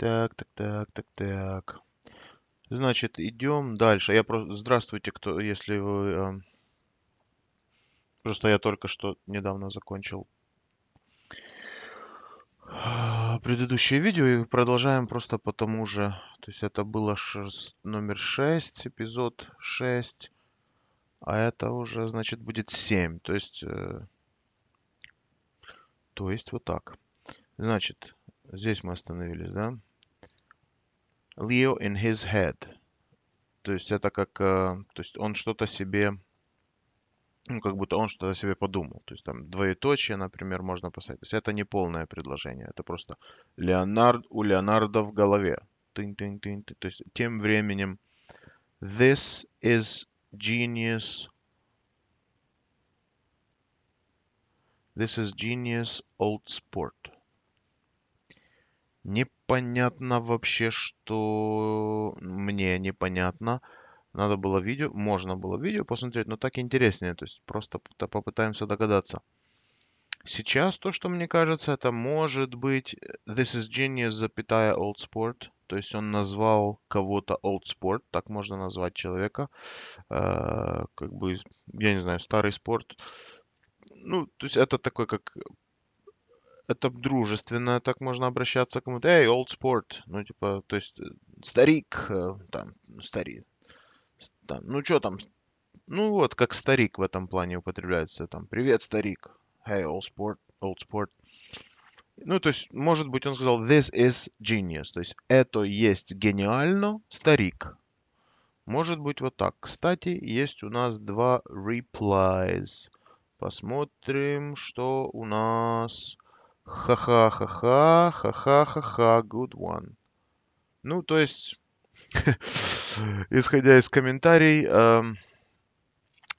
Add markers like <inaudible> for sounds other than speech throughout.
Так, так, так, так, так. Значит, идем дальше. Я просто... Здравствуйте, кто, если вы... Эм, просто я только что недавно закончил предыдущее видео и продолжаем просто по тому же. То есть это было шест... номер 6, эпизод 6. А это уже, значит, будет 7. То есть... Э, то есть вот так. Значит, здесь мы остановились, да? Да. Leo in his head. То есть это как, э, то есть он что-то себе, ну, как будто он что-то себе подумал. То есть там двоеточие, например, можно поставить. То есть это не полное предложение, это просто Леонард у Леонарда в голове. Тынь -тынь -тынь -тынь. То есть тем временем This is genius. This is genius old sport непонятно вообще, что мне непонятно. Надо было видео, можно было видео посмотреть, но так интереснее. То есть просто попытаемся догадаться. Сейчас то, что мне кажется, это может быть э, This is Genius, запятая Old Sport. То есть он назвал кого-то Old Sport, так можно назвать человека. Э, как бы, я не знаю, старый спорт. Ну, то есть это такой как это дружественно, так можно обращаться к кому-то. Эй, old sport. Ну, типа, то есть, э, старик, э, там, старик. Там, ну, что там? Ну, вот, как старик в этом плане употребляется. Там, привет, старик. Hey, old sport, old sport. Ну, то есть, может быть, он сказал this is genius. То есть, это есть гениально, старик. Может быть, вот так. Кстати, есть у нас два replies. Посмотрим, что у нас Ха-ха-ха-ха, ха-ха-ха-ха, good one. Ну, то есть, <laughs> исходя из комментариев, э,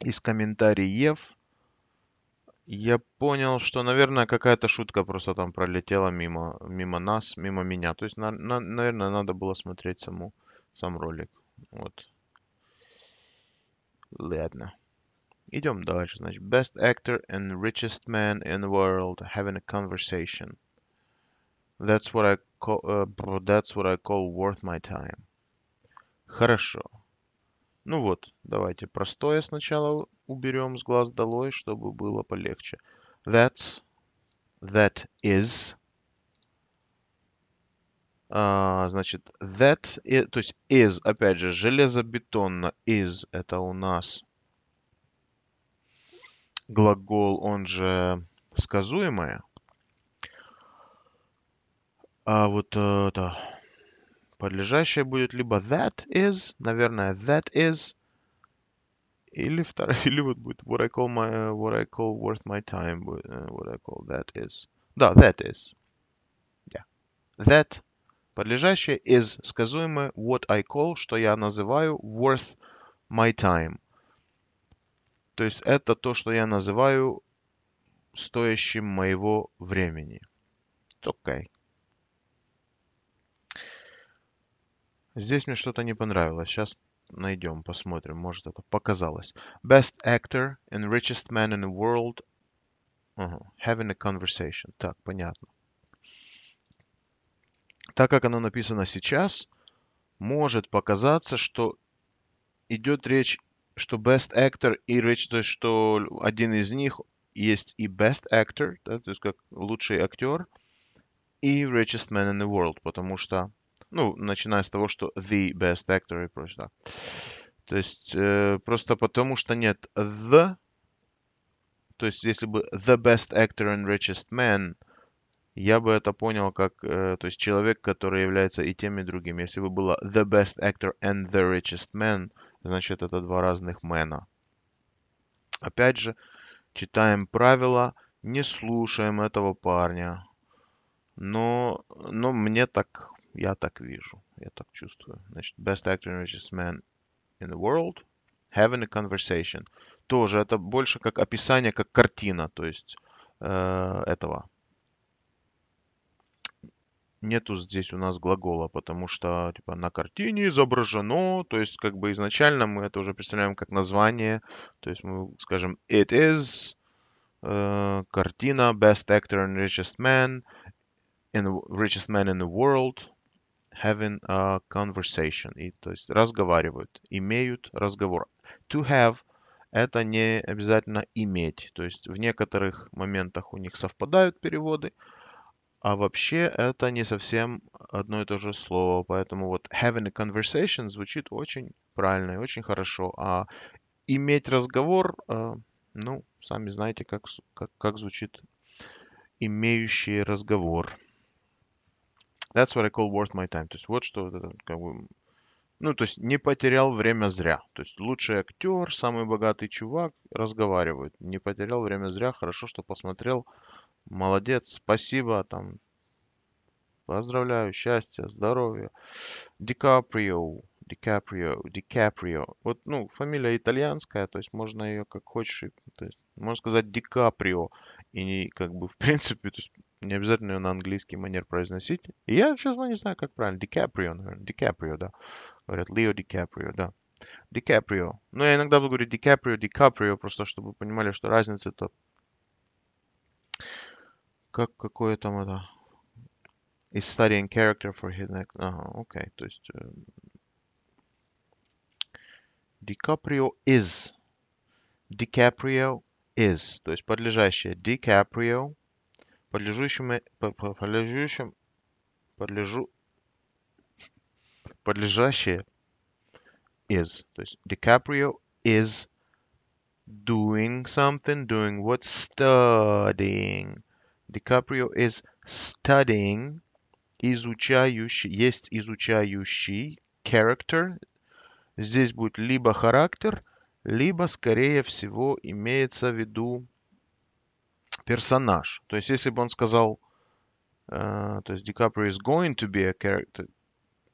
из комментариев, я понял, что, наверное, какая-то шутка просто там пролетела мимо, мимо нас, мимо меня. То есть, на, на, наверное, надо было смотреть саму, сам ролик. Вот. Ладно. Идем дальше. Значит, best actor and richest man in the world having a conversation. That's what I call, uh, that's what I call worth my time. Хорошо. Ну вот, давайте простое сначала уберем с глаз долой, чтобы было полегче. That's, that is. Uh, значит, that, is, то есть is, опять же, железобетонно is, это у нас глагол, он же сказуемое. А вот э, это подлежащее будет либо that is, наверное, that is, или второе, <laughs> или вот будет what I call my, what I call worth my time, э, what I call that is. Да, that is. Yeah. That подлежащее is сказуемое what I call, что я называю worth my time. То есть это то, что я называю стоящим моего времени. Окей. Okay. Здесь мне что-то не понравилось. Сейчас найдем, посмотрим. Может, это показалось. Best actor and richest man in the world uh -huh. having a conversation. Так, понятно. Так как оно написано сейчас, может показаться, что идет речь что Best Actor и речь, то есть, что один из них есть и Best Actor, да, то есть как лучший актер, и Richest Man in the World, потому что, ну, начиная с того, что The Best Actor и прочее, да. То есть э, просто потому что нет The, то есть если бы The Best Actor and Richest Man, я бы это понял как, э, то есть человек, который является и тем, и другим. Если бы было The Best Actor and The Richest Man – значит это два разных мена. Опять же, читаем правила, не слушаем этого парня. Но, но мне так, я так вижу, я так чувствую. Значит, best actor and richest man in the world, having a conversation. Тоже это больше как описание, как картина, то есть э, этого нету здесь у нас глагола, потому что типа на картине изображено, то есть как бы изначально мы это уже представляем как название, то есть мы скажем it is э, картина best actor and richest man in richest man in the world having a conversation, и то есть разговаривают, имеют разговор. To have это не обязательно иметь, то есть в некоторых моментах у них совпадают переводы, а вообще это не совсем одно и то же слово, поэтому вот having a conversation звучит очень правильно и очень хорошо, а иметь разговор, э, ну, сами знаете, как, как, как звучит имеющий разговор. That's what I call worth my time. То есть вот что как бы... Ну, то есть не потерял время зря. То есть лучший актер, самый богатый чувак разговаривает. Не потерял время зря. Хорошо, что посмотрел молодец, спасибо, там, поздравляю, счастья, здоровья. Ди Каприо, Ди Каприо, Ди Каприо. Вот, ну, фамилия итальянская, то есть можно ее как хочешь, то есть можно сказать Ди Каприо. И не, как бы, в принципе, то есть не обязательно ее на английский манер произносить. И я, честно, не знаю, как правильно. Ди Каприо, наверное. Ди Каприо, да. Говорят, Лео Ди Каприо, да. Ди Каприо. Ну, я иногда буду говорить Ди Каприо, Ди Каприо, просто чтобы понимали, что разница-то Как, какое там это? Is studying character for his next... Ага, окей, okay. то есть... Ди Каприо is. Ди Каприо is. То есть подлежащее. Ди Каприо. Подлежащему... Подлежащему... Подлежу... Подлежащее is. То есть DiCaprio is doing something, doing what? Studying. DiCaprio is studying, изучающий, есть изучающий character. Здесь будет либо характер, либо, скорее всего, имеется в виду персонаж. То есть, если бы он сказал, э, то есть Ди is going to be a character.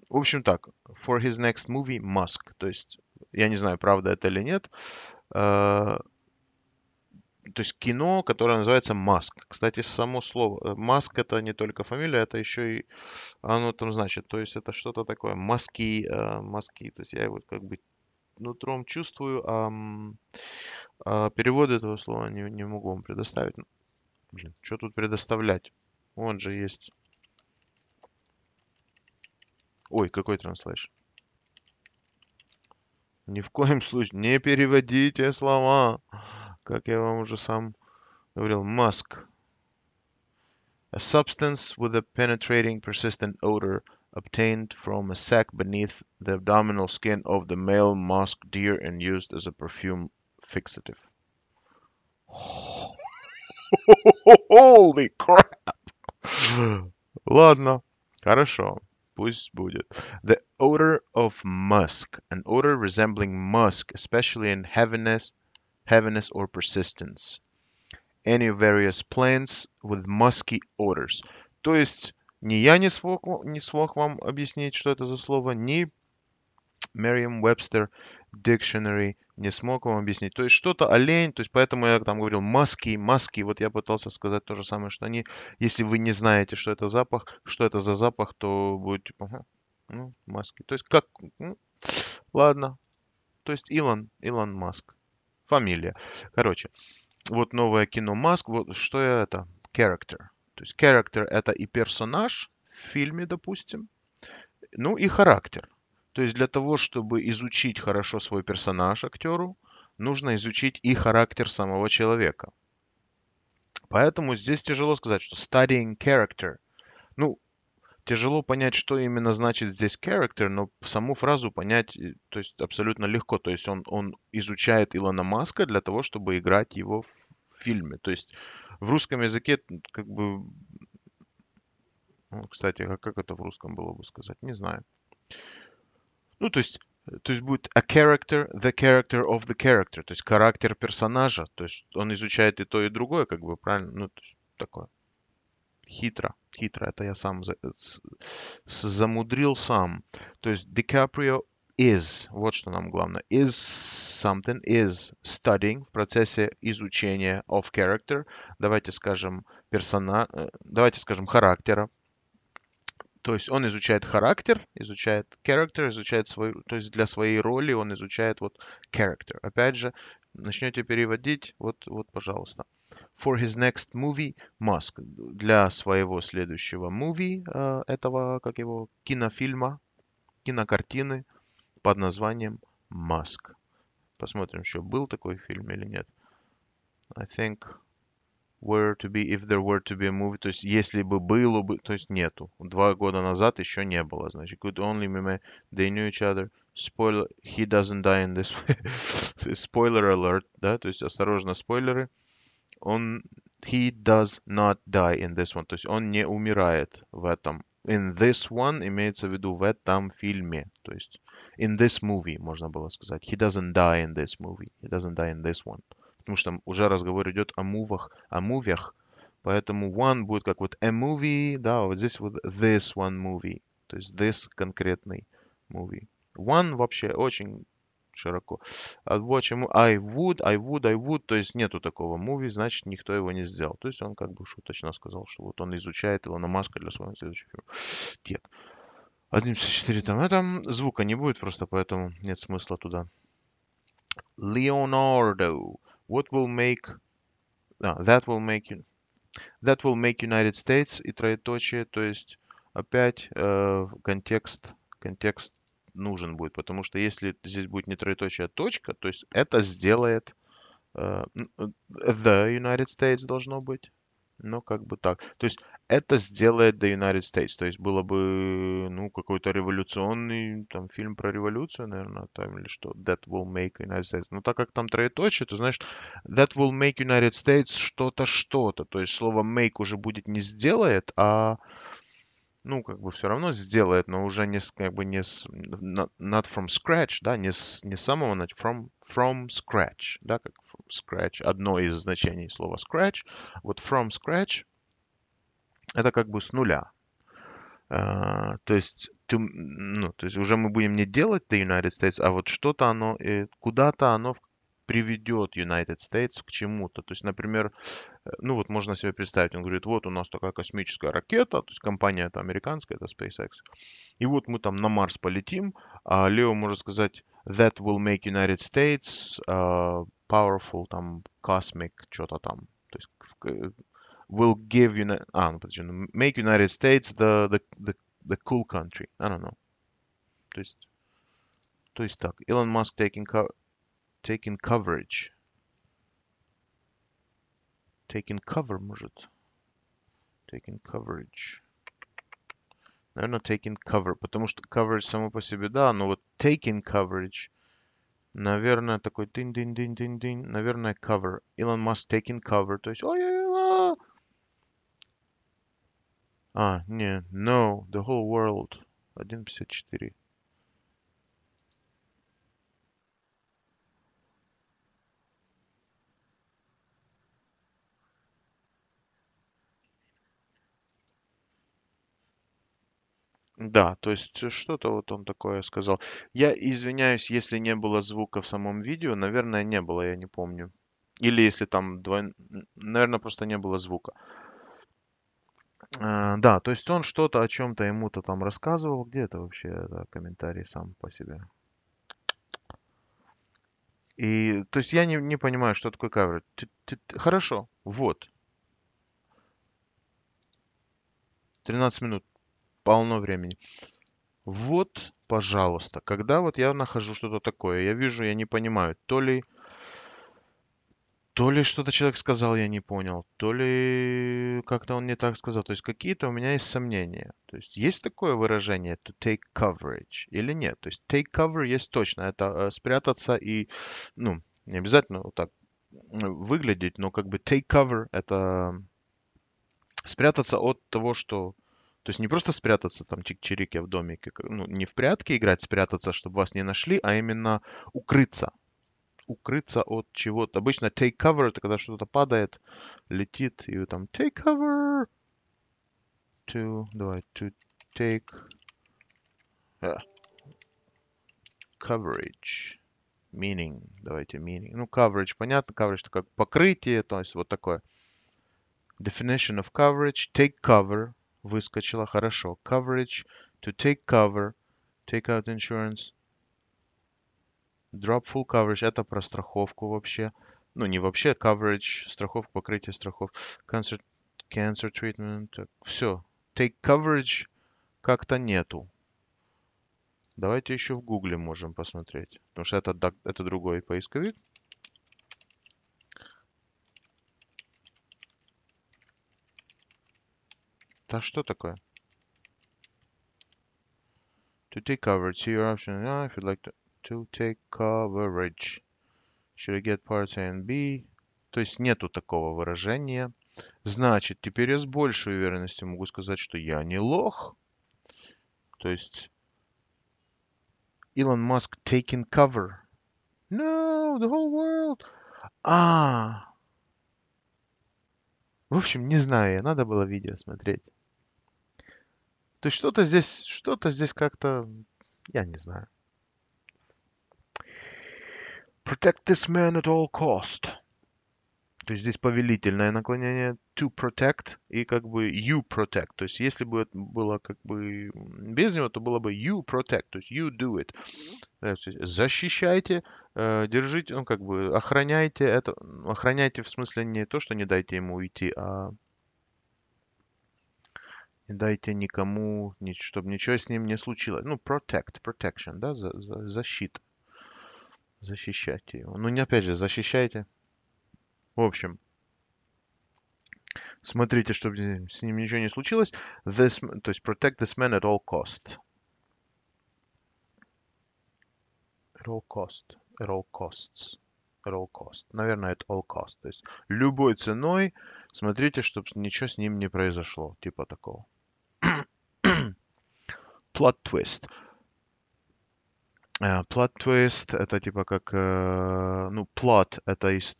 В общем так, for his next movie, Musk. То есть, я не знаю, правда это или нет. Э, то есть кино, которое называется «Маск». Кстати, само слово э, «Маск» — это не только фамилия, это еще и оно там значит. То есть это что-то такое. Маски, э, маски. То есть я его как бы нутром чувствую, а, а перевод этого слова не, не могу вам предоставить. Ну, блин, что тут предоставлять? Он же есть. Ой, какой транслейшн? Ни в коем случае не переводите слова. как я вам уже сам говорил, musk. A substance with a penetrating, persistent odor obtained from a sac beneath the abdominal skin of the male musk deer and used as a perfume fixative. <laughs> Holy crap! <laughs> Ладно, хорошо, пусть будет. The odor of musk, an odor resembling musk, especially in heaviness, heaviness, or persistence. Any various plants with musky odors. То есть, ни я не смог, не смог вам объяснить, что это за слово, ни Merriam-Webster Dictionary не смог вам объяснить. То есть что-то олень, то есть поэтому я там говорил маски, маски. Вот я пытался сказать то же самое, что они. Если вы не знаете, что это запах, что это за запах, то будет типа, ага, ну, маски. То есть как... Ну, ладно. То есть Илон, Илон Маск фамилия. Короче, вот новое кино Маск. Вот что это? Character. То есть character это и персонаж в фильме, допустим, ну и характер. То есть для того, чтобы изучить хорошо свой персонаж актеру, нужно изучить и характер самого человека. Поэтому здесь тяжело сказать, что studying character. Ну, тяжело понять, что именно значит здесь character, но саму фразу понять э, то есть, абсолютно легко. То есть он, он изучает Илона Маска для того, чтобы играть его в фильме. То есть в русском языке как бы... Ну, кстати, а как это в русском было бы сказать? Не знаю. Ну, то есть э, то есть будет a character, the character of the character, то есть характер персонажа. То есть он изучает и то, и другое, как бы, правильно? Ну, то есть такое. Хитро хитро, это я сам за, с, замудрил сам. То есть Ди Каприо is, вот что нам главное, is something, is studying в процессе изучения of character, давайте скажем персона, э, давайте скажем характера, то есть он изучает характер, изучает character, изучает свою, то есть для своей роли он изучает вот character. Опять же, начнете переводить, вот, вот, пожалуйста for his next movie, Musk. для своего следующего movie, э, этого, как его, кинофильма, кинокартины под названием Musk. Посмотрим, еще был такой фильм или нет. I think were to be, if there were to be a movie, то есть если бы было бы, то есть нету. Два года назад еще не было, значит, could only be they knew each other, spoiler, he doesn't die in this, <laughs> spoiler alert, да, то есть осторожно, спойлеры он he does not die in this one. То есть он не умирает в этом. In this one имеется в виду в этом фильме. То есть in this movie можно было сказать. He doesn't die in this movie. He doesn't die in this one. Потому что уже разговор идет о мувах, о мувях. Поэтому one будет как вот a movie, да, а вот здесь вот this one movie. То есть this конкретный movie. One вообще очень широко. Отвочим. I would, I would, I would. То есть нету такого movie, значит, никто его не сделал. То есть он как бы шуточно сказал, что вот он изучает его на маску для своего следующего фильма. Тек. 1.54 там это. Ну, звука не будет просто, поэтому нет смысла туда. Леонардо. What will make... Ah, that will make you... That will make United States и троеточие, то есть опять э, контекст, контекст нужен будет. Потому что если здесь будет не троеточие, а точка, то есть это сделает э, э, the United States должно быть. Ну, как бы так. То есть это сделает The United States. То есть было бы, ну, какой-то революционный там фильм про революцию, наверное, там или что. That will make United States. Но так как там троеточие, то значит, that will make United States что-то, что-то. То есть слово make уже будет не сделает, а ну, как бы все равно сделает, но уже не, как бы не с, not, not from scratch, да, не с, не с самого, from, from scratch, да, как from scratch, одно из значений слова scratch. Вот from scratch это как бы с нуля. Uh, то есть, to, ну, то есть уже мы будем не делать the United States, а вот что-то оно, э, куда-то оно в приведет United States к чему-то. То есть, например, э, ну вот можно себе представить, он говорит, вот у нас такая космическая ракета, то есть компания это американская, это SpaceX, и вот мы там на Марс полетим, а Лео может сказать, that will make United States uh, powerful, там, cosmic, что-то там, то есть э, will give you, а, ну, подожди, ну, make United States the, the, the, the cool country, I don't know. То есть, то есть так, Elon Musk taking taking coverage. Taking cover, может. Taking coverage. Наверное, taking cover, потому что coverage само по себе, да, но вот taking coverage, наверное, такой динь-динь-динь-динь-динь, наверное, cover. Elon Musk taking cover, то есть, ой ой ой А, не, no, the whole world. 1.54. Да, то есть э, что-то вот он такое сказал. Я извиняюсь, если не было звука в самом видео. Наверное, не было, я не помню. Или если там двойное... Наверное, просто не было звука. Э, Да, то есть он что-то о чем-то ему-то там рассказывал. Где это вообще это комментарий сам по себе? И, то есть я не, не понимаю, что такое кавер. Хорошо, вот. 13 минут полно времени. Вот, пожалуйста, когда вот я нахожу что-то такое, я вижу, я не понимаю, то ли... То ли что-то человек сказал, я не понял, то ли как-то он не так сказал. То есть какие-то у меня есть сомнения. То есть есть такое выражение to take coverage или нет? То есть take cover есть точно. Это э, спрятаться и, ну, не обязательно вот так э, выглядеть, но как бы take cover это спрятаться от того, что то есть не просто спрятаться там чик-чирики в домике, ну, не в прятки играть, спрятаться, чтобы вас не нашли, а именно укрыться. Укрыться от чего-то. Обычно take cover, это когда что-то падает, летит, и вы там take cover. To, давай, to take uh, coverage. Meaning, давайте meaning. Ну, coverage, понятно, coverage это как покрытие, то есть вот такое. Definition of coverage, take cover, выскочила. Хорошо. Coverage. To take cover. Take out insurance. Drop full coverage. Это про страховку вообще. Ну, не вообще. Coverage. Страховка, покрытие страхов. Cancer, cancer treatment. все. Take coverage как-то нету. Давайте еще в Гугле можем посмотреть. Потому что это, это другой поисковик. Да что такое? To take coverage. See your option A ah, if you'd like to, to take coverage. Should I get parts A and B? То есть нету такого выражения. Значит, теперь я с большей уверенностью могу сказать, что я не лох. То есть Илон Маск taking cover. No, the whole world. А. В общем, не знаю, надо было видео смотреть. То есть что-то здесь, что-то здесь как-то, я не знаю. Protect this man at all cost. То есть здесь повелительное наклонение to protect и как бы you protect. То есть если бы это было как бы без него, то было бы you protect, то есть you do it. Э, защищайте, э, держите, ну как бы охраняйте это, охраняйте в смысле не то, что не дайте ему уйти, а не дайте никому, чтобы ничего с ним не случилось. Ну, protect, protection, да, за, за, защита. Защищайте его. Ну, не опять же, защищайте. В общем, смотрите, чтобы с ним ничего не случилось. This, то есть protect this man at all cost. At all cost. At all costs. At all cost. Наверное, at all cost. То есть любой ценой смотрите, чтобы ничего с ним не произошло. Типа такого plot twist. Э, plot twist это типа как, э, ну, plot это есть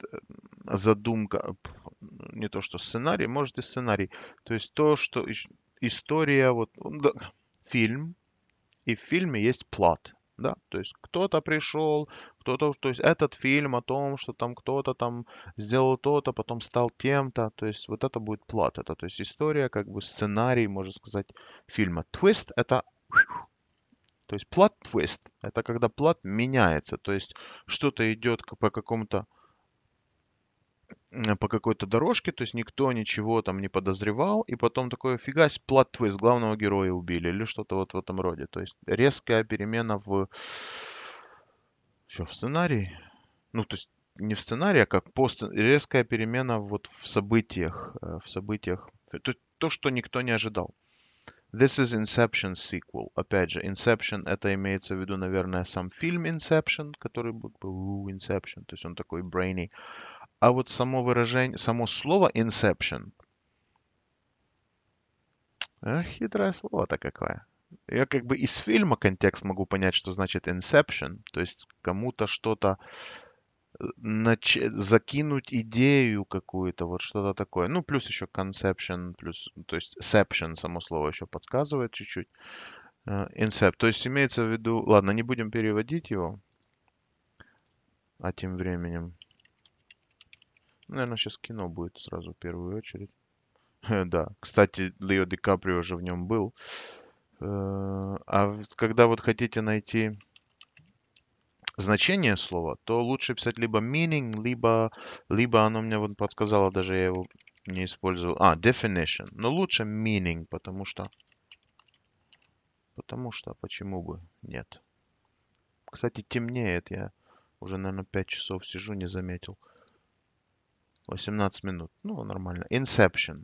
задумка, не то что сценарий, может и сценарий. То есть то, что история, вот ну, да, фильм, и в фильме есть плат, да, то есть кто-то пришел, кто-то, то есть этот фильм о том, что там кто-то там сделал то-то, потом стал тем-то, то есть вот это будет плат, это то есть история, как бы сценарий, можно сказать, фильма. twist это то есть plot twist – это когда плат меняется, то есть что-то идет по какому-то по какой-то дорожке, то есть никто ничего там не подозревал, и потом такой, фига, плат твист, главного героя убили, или что-то вот в этом роде. То есть резкая перемена в... Что, в сценарии? Ну, то есть не в сценарии, а как пост... резкая перемена вот в событиях, э, в событиях, то, то что никто не ожидал. This is Inception sequel. Опять же, Inception это имеется в виду, наверное, сам фильм Inception, который был Inception, то есть он такой brainy. А вот само выражение, само слово Inception, э, хитрое слово-то какое. Я как бы из фильма контекст могу понять, что значит Inception, то есть кому-то что-то нач... закинуть идею какую-то, вот что-то такое. Ну, плюс еще conception, плюс, то есть exception, само слово еще подсказывает чуть-чуть. Incept. Э, то есть имеется в виду... Ладно, не будем переводить его. А тем временем... Наверное, сейчас кино будет сразу в первую очередь. <laughs> да, кстати, Лео Ди Каприо уже в нем был. Э, а когда вот хотите найти значение слова, то лучше писать либо meaning, либо, либо оно мне вот подсказало, даже я его не использовал. А, definition. Но лучше meaning, потому что... Потому что, почему бы нет. Кстати, темнеет. Я уже, наверное, 5 часов сижу, не заметил. 18 минут. Ну, нормально. Inception.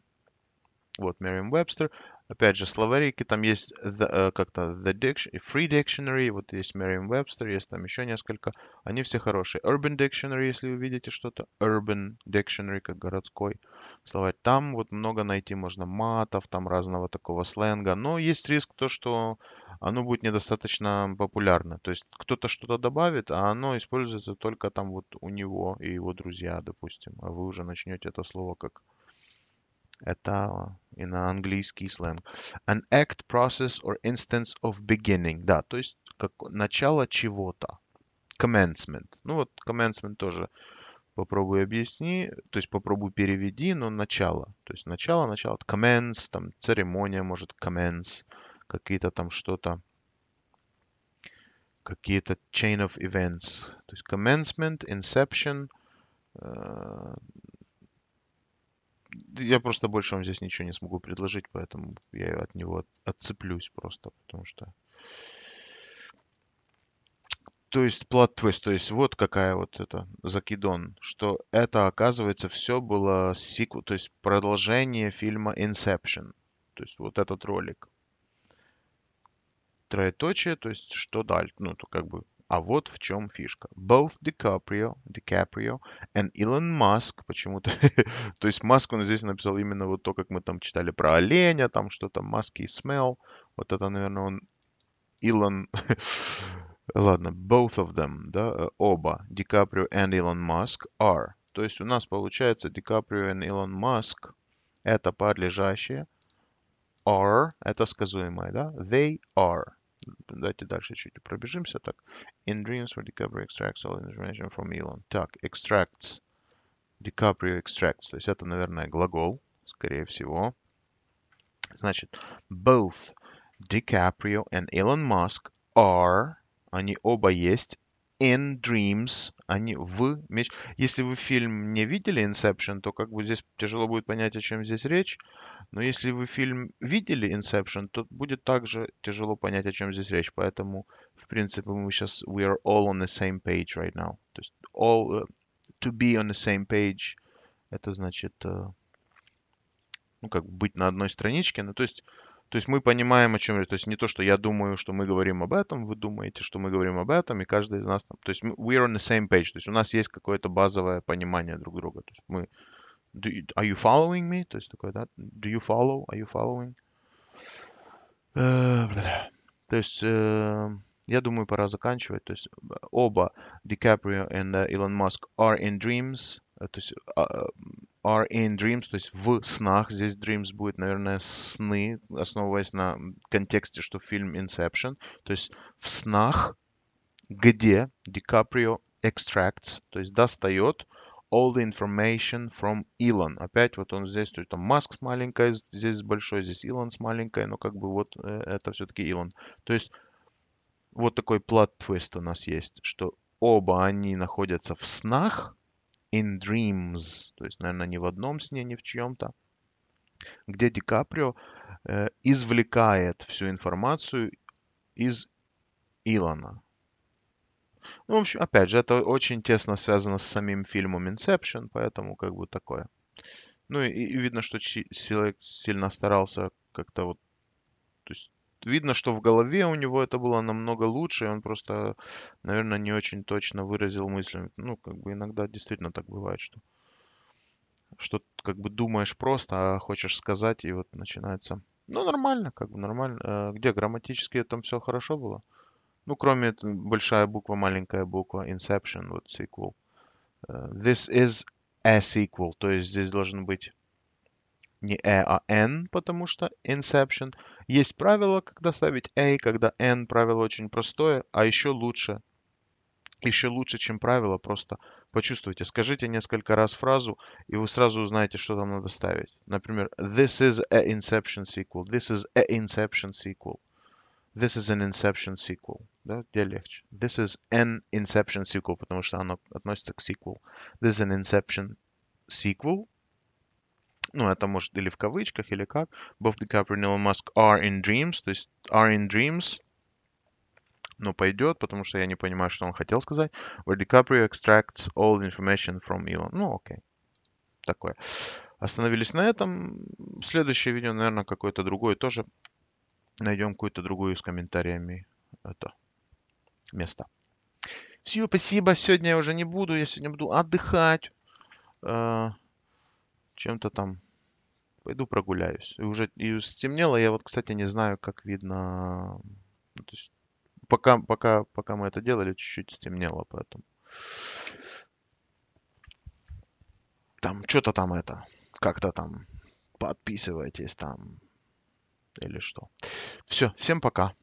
Вот, Merriam-Webster. Опять же, словарики, там есть э, как-то the diction, Free Dictionary, вот есть Merriam-Webster, есть там еще несколько. Они все хорошие. Urban Dictionary, если вы видите что-то. Urban Dictionary, как городской словарь. Там вот много найти можно матов, там разного такого сленга. Но есть риск то, что оно будет недостаточно популярно. То есть кто-то что-то добавит, а оно используется только там вот у него и его друзья, допустим. А вы уже начнете это слово как это и на английский сленг. An act, process or instance of beginning. Да, то есть как начало чего-то. Commencement. Ну вот commencement тоже попробуй объясни, то есть попробуй переведи, но начало. То есть начало, начало. Commence, там церемония может commence, какие-то там что-то какие-то chain of events. То есть commencement, inception, э, я просто больше вам здесь ничего не смогу предложить, поэтому я от него отцеплюсь просто, потому что... То есть plot twist, то есть вот какая вот это закидон, что это оказывается все было сику, то есть продолжение фильма Inception, то есть вот этот ролик. Троеточие, то есть что дальше, ну то как бы а вот в чем фишка. Both DiCaprio, DiCaprio and Elon Musk почему-то. <laughs> то есть Маск он здесь написал именно вот то, как мы там читали про оленя, там что-то Маск и Smell. Вот это, наверное, он Илон... <laughs> Ладно, both of them, да, э, оба, DiCaprio and Elon Musk are. То есть у нас получается DiCaprio and Elon Musk это подлежащее, are это сказуемое, да, they are. Давайте дальше чуть пробежимся. Так, in Dreams where DiCaprio extracts all information from Elon. Так, extracts. DiCaprio extracts. То есть это, наверное, глагол, скорее всего. Значит, both DiCaprio and Elon Musk are, они оба есть in dreams, они а в меч. Если вы фильм не видели Inception, то как бы здесь тяжело будет понять, о чем здесь речь. Но если вы фильм видели Inception, то будет также тяжело понять, о чем здесь речь. Поэтому, в принципе, мы сейчас we are all on the same page right now. То есть all uh, to be on the same page это значит uh, ну как быть на одной страничке. Ну то есть то есть мы понимаем, о чем речь. То есть не то, что я думаю, что мы говорим об этом, вы думаете, что мы говорим об этом, и каждый из нас... Там... То есть we are on the same page. То есть у нас есть какое-то базовое понимание друг друга. То есть мы... Do you... Are you following me? То есть такое, да? Do you follow? Are you following? Uh... То есть... Uh... Я думаю, пора заканчивать. То есть оба Ди Каприо и э, Илон Маск are in dreams. То есть а, are in dreams, то есть в снах. Здесь dreams будет, наверное, сны, основываясь на контексте, что фильм Inception. То есть в снах, где Ди Каприо extracts, то есть достает all the information from Elon. Опять вот он здесь, то есть там Маск с маленькой, здесь большой, здесь Илон с маленькой, но как бы вот э, это все-таки Илон. То есть вот такой плат-твист у нас есть, что оба они находятся в снах, In Dreams, то есть, наверное, не в одном сне, не в чьем-то, где Ди Каприо э, извлекает всю информацию из Илона. Ну, в общем, опять же, это очень тесно связано с самим фильмом Inception, поэтому как бы такое. Ну и, и видно, что человек сильно старался как-то вот то есть видно, что в голове у него это было намного лучше, и он просто, наверное, не очень точно выразил мысль, Ну, как бы иногда действительно так бывает, что что как бы думаешь просто, а хочешь сказать, и вот начинается. Ну, нормально, как бы нормально. Э, где грамматически там все хорошо было? Ну, кроме большая буква, маленькая буква, Inception, вот sequel. Э, this is a sequel, то есть здесь должен быть не э, а n, потому что inception. Есть правило, когда ставить a, когда n. Правило очень простое, а еще лучше. Еще лучше, чем правило, просто почувствуйте. Скажите несколько раз фразу, и вы сразу узнаете, что там надо ставить. Например, this is a inception sequel, this is a inception sequel. This is an Inception sequel. Да, где легче. This is an Inception sequel, потому что оно относится к sequel. This is an Inception sequel ну, это может или в кавычках, или как. Both DiCaprio и Elon Musk are in dreams, то есть are in dreams, но пойдет, потому что я не понимаю, что он хотел сказать. Where DiCaprio extracts all information from Elon. Ну, окей. Такое. Остановились на этом. Следующее видео, наверное, какое-то другое тоже. Найдем какую-то другую с комментариями. Это место. Все, спасибо. Сегодня я уже не буду. Я сегодня буду отдыхать. Э, чем-то там Пойду прогуляюсь. И уже и стемнело. Я вот, кстати, не знаю, как видно. Ну, то есть, пока, пока, пока мы это делали, чуть-чуть стемнело, поэтому. Там что-то там это. Как-то там подписывайтесь там. Или что. Все, всем пока.